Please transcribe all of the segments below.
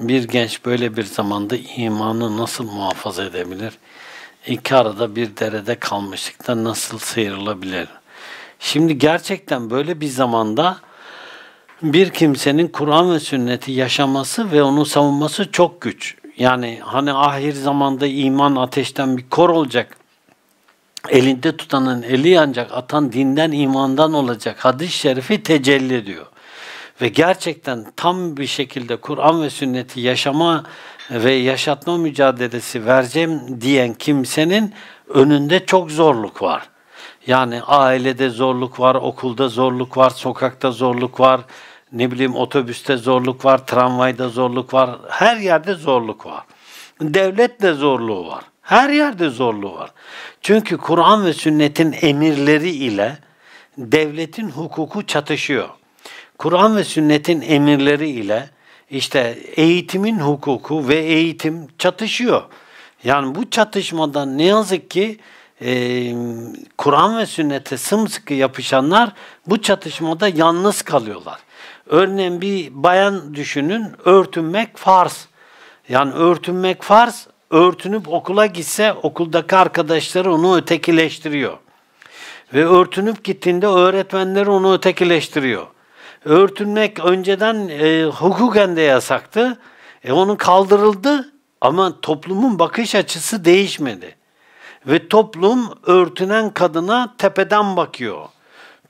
Bir genç böyle bir zamanda imanı nasıl muhafaza edebilir? İki arada bir derede kalmışlıkta nasıl sıyrılabilir? Şimdi gerçekten böyle bir zamanda bir kimsenin Kur'an ve sünneti yaşaması ve onu savunması çok güç. Yani hani ahir zamanda iman ateşten bir kor olacak. Elinde tutanın eli yanacak, atan dinden imandan olacak. Hadis-i şerifi tecelli ediyor ve gerçekten tam bir şekilde Kur'an ve sünneti yaşama ve yaşatma mücadelesi vereceğim diyen kimsenin önünde çok zorluk var. Yani ailede zorluk var, okulda zorluk var, sokakta zorluk var, ne bileyim otobüste zorluk var, tramvayda zorluk var. Her yerde zorluk var. Devlet de zorluğu var. Her yerde zorluğu var. Çünkü Kur'an ve sünnetin emirleri ile devletin hukuku çatışıyor. Kur'an ve sünnetin emirleri ile işte eğitimin hukuku ve eğitim çatışıyor. Yani bu çatışmadan ne yazık ki e, Kur'an ve sünnete sımsıkı yapışanlar bu çatışmada yalnız kalıyorlar. Örneğin bir bayan düşünün örtünmek farz. Yani örtünmek farz, örtünüp okula gitse okuldaki arkadaşları onu ötekileştiriyor. Ve örtünüp gittiğinde öğretmenleri onu ötekileştiriyor örtünmek önceden e, hukuken de yasaktı. E, onun kaldırıldı ama toplumun bakış açısı değişmedi. Ve toplum örtünen kadına tepeden bakıyor.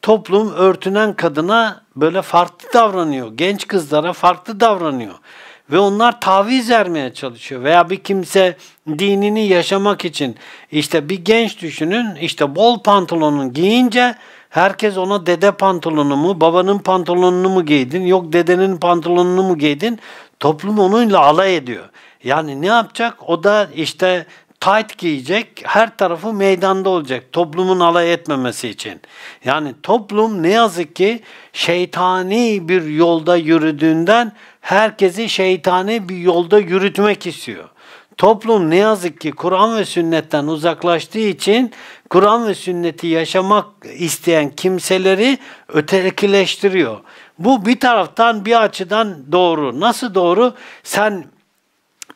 Toplum örtünen kadına böyle farklı davranıyor. Genç kızlara farklı davranıyor. Ve onlar taviz vermeye çalışıyor. Veya bir kimse dinini yaşamak için işte bir genç düşünün işte bol pantolonun giyince Herkes ona dede pantolonu mu, babanın pantolonunu mu giydin, yok dedenin pantolonunu mu giydin? Toplum onunla alay ediyor. Yani ne yapacak? O da işte tight giyecek, her tarafı meydanda olacak toplumun alay etmemesi için. Yani toplum ne yazık ki şeytani bir yolda yürüdüğünden herkesi şeytani bir yolda yürütmek istiyor. Toplum ne yazık ki Kur'an ve sünnetten uzaklaştığı için Kur'an ve sünneti yaşamak isteyen kimseleri ötekileştiriyor. Bu bir taraftan bir açıdan doğru. Nasıl doğru? Sen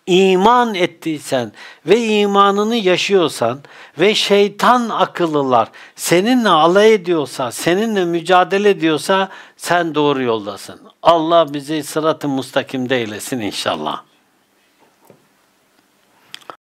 iman ettiysen ve imanını yaşıyorsan ve şeytan akıllılar seninle alay ediyorsa, seninle mücadele ediyorsa sen doğru yoldasın. Allah bizi sırat-ı mustakimde eylesin inşallah.